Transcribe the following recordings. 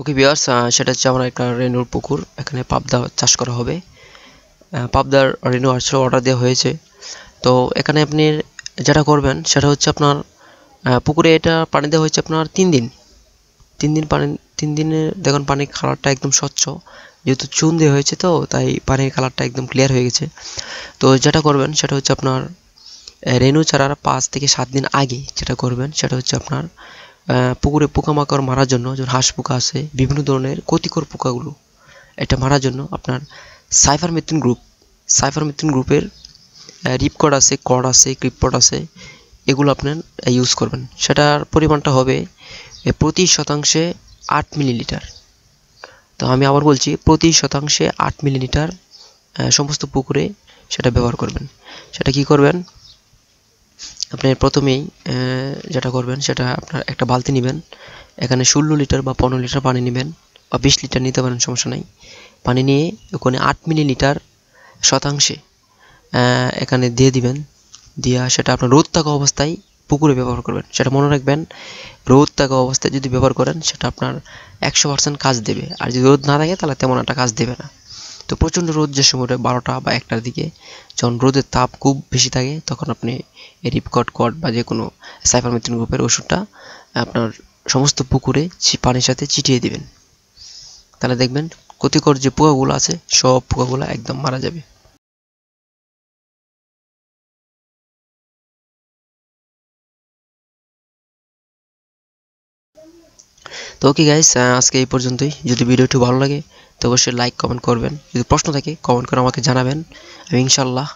ওকে বিয়ার্স সেটা হচ্ছে আমার একটা রেনুর পুকুর এখানে পাবদা চাষ করা হবে পাবদার রেনু আসলে অর্ডার দেওয়া হয়েছে তো এখানে আপনি যেটা করবেন সেটা হচ্ছে আপনার পুকুরে এটা পানি দেওয়া হয়েছে আপনার তিন দিন তিন দিন পানি তিন দিনে দেখুন পানির কালারটা একদম স্বচ্ছ যেহেতু চুন দেওয়া হয়েছে তো তাই পানির কালারটা একদম ক্লিয়ার হয়ে গেছে তো যেটা করবেন সেটা হচ্ছে আপনার রেনু চারার পাঁচ থেকে সাত দিন আগে যেটা করবেন সেটা হচ্ছে আপনার পুকুরে পোকামাকড় মারার জন্য যেমন হাঁস পোকা আছে বিভিন্ন ধরনের ক্ষতিকর পোকাগুলো এটা মারার জন্য আপনার সাইফার মিথুন গ্রুপ সাইফার মিথুন গ্রুপের রিপকড আছে কড আছে ক্রিপকড আছে এগুলো আপনার ইউজ করবেন সেটার পরিমাণটা হবে প্রতি শতাংশে আট মিলিলিটার তো আমি আবার বলছি প্রতি শতাংশে আট মিলিলিটার সমস্ত পুকুরে সেটা ব্যবহার করবেন সেটা কি করবেন আপনি প্রথমেই যেটা করবেন সেটা আপনার একটা বালতি নেবেন এখানে ষোলো লিটার বা পনেরো লিটার পানি নেবেন বা বিশ লিটার নিতে পারেন সমস্যা নাই পানি নিয়ে ওখানে আট মিলিলিটার শতাংশে এখানে দিয়ে দিবেন দিয়া সেটা আপনার রোদ থাকা অবস্থায় পুকুরে ব্যবহার করবেন সেটা মনে রাখবেন রোদ থাকা অবস্থায় যদি ব্যবহার করেন সেটা আপনার একশো পার্সেন্ট কাজ দেবে আর যদি রোদ না থাকে তাহলে তেমন একটা কাজ দেবে না তো প্রচণ্ড রোদ যে সময়টা বারোটা বা একটার দিকে যখন রোদের তাপ খুব বেশি থাকে তখন আপনি রিপকট কট বা যে কোনো সাইফারমেথিন গ্রুপের ওষুধটা আপনার সমস্ত পুকুরে পানির সাথে ছিটিয়ে দিবেন তাহলে দেখবেন ক্ষতিকর যে পোকাগুলো আছে সব পোকাগুলো একদম মারা যাবে তো ওকে গাইস আজকে এই পর্যন্তই যদি ভিডিওটি ভালো লাগে তো অবশ্যই লাইক কমেন্ট করবেন যদি প্রশ্ন থাকে কমেন্ট করে আমাকে জানাবেন আমি ইনশাল্লাহ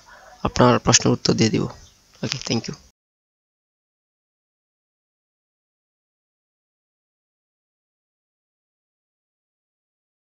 আপনার প্রশ্নের উত্তর দিয়ে দিব ওকে থ্যাংক ইউ